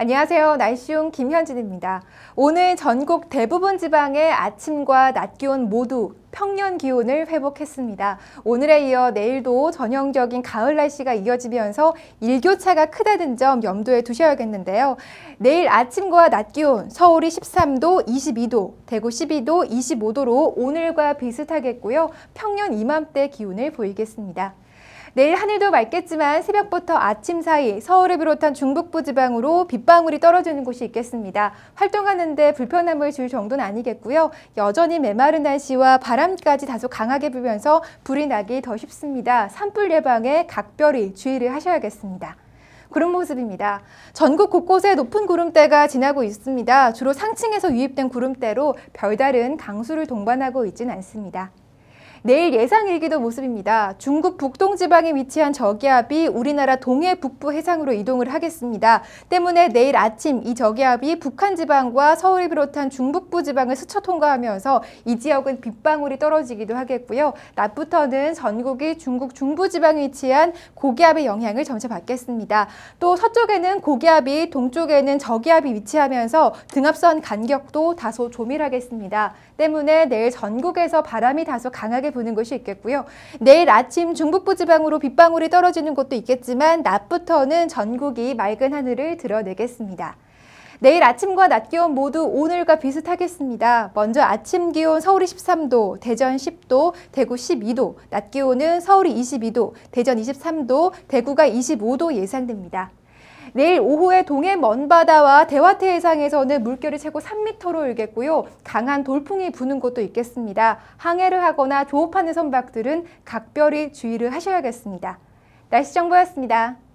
안녕하세요. 날씨용 김현진입니다. 오늘 전국 대부분 지방의 아침과 낮 기온 모두 평년 기온을 회복했습니다. 오늘에 이어 내일도 전형적인 가을 날씨가 이어지면서 일교차가 크다는 점 염두에 두셔야겠는데요. 내일 아침과 낮 기온 서울이 13도, 22도, 대구 12도, 25도로 오늘과 비슷하겠고요. 평년 이맘때 기온을 보이겠습니다. 내일 하늘도 맑겠지만 새벽부터 아침 사이 서울을 비롯한 중북부 지방으로 빗방울이 떨어지는 곳이 있겠습니다. 활동하는데 불편함을 줄 정도는 아니겠고요. 여전히 메마른 날씨와 바람까지 다소 강하게 불면서 불이 나기 더 쉽습니다. 산불 예방에 각별히 주의를 하셔야겠습니다. 구름 모습입니다. 전국 곳곳에 높은 구름대가 지나고 있습니다. 주로 상층에서 유입된 구름대로 별다른 강수를 동반하고 있지는 않습니다. 내일 예상 일기도 모습입니다. 중국 북동 지방에 위치한 저기압이 우리나라 동해 북부 해상으로 이동을 하겠습니다. 때문에 내일 아침 이 저기압이 북한 지방과 서울을 비롯한 중북부 지방을 스쳐 통과하면서 이 지역은 빗방울이 떨어지기도 하겠고요. 낮부터는 전국이 중국 중부 지방에 위치한 고기압의 영향을 점차 받겠습니다. 또 서쪽에는 고기압이 동쪽에는 저기압이 위치하면서 등압선 간격도 다소 조밀하겠습니다. 때문에 내일 전국에서 바람이 다소 강하게 다하게 보는 것이 있겠고요. 내일 아침 중북부 지방으로 빗방울이 떨어지는 곳도 있겠지만 낮부터는 전국이 맑은 하늘을 드러내겠습니다. 내일 아침과 낮 기온 모두 오늘과 비슷하겠습니다. 먼저 아침 기온 서울이 13도, 대전 10도, 대구 12도, 낮 기온은 서울이 22도, 대전 23도, 대구가 25도 예상됩니다. 내일 오후에 동해 먼바다와 대화태 해상에서는 물결이 최고 3m로 일겠고요. 강한 돌풍이 부는 곳도 있겠습니다. 항해를 하거나 조업하는 선박들은 각별히 주의를 하셔야겠습니다. 날씨 정보였습니다.